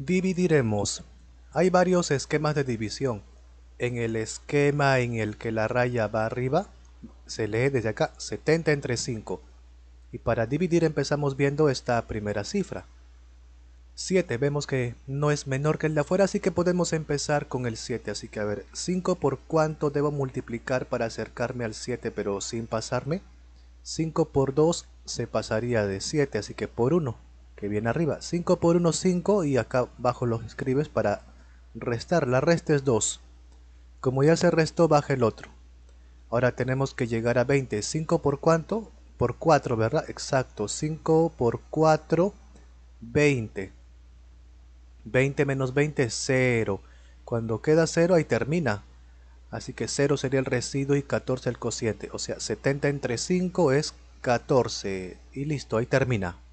Dividiremos. Hay varios esquemas de división. En el esquema en el que la raya va arriba, se lee desde acá 70 entre 5. Y para dividir empezamos viendo esta primera cifra. 7, vemos que no es menor que el de afuera, así que podemos empezar con el 7. Así que a ver, 5 por cuánto debo multiplicar para acercarme al 7 pero sin pasarme. 5 por 2 se pasaría de 7, así que por 1 que viene arriba. 5 por 1, 5 y acá abajo los escribes para restar. La resta es 2. Como ya se restó, baja el otro. Ahora tenemos que llegar a 20. ¿5 por cuánto? Por 4, ¿verdad? Exacto. 5 por 4, 20. 20 menos 20 es 0. Cuando queda 0 ahí termina. Así que 0 sería el residuo y 14 el cociente. O sea, 70 entre 5 es 14. Y listo, ahí termina.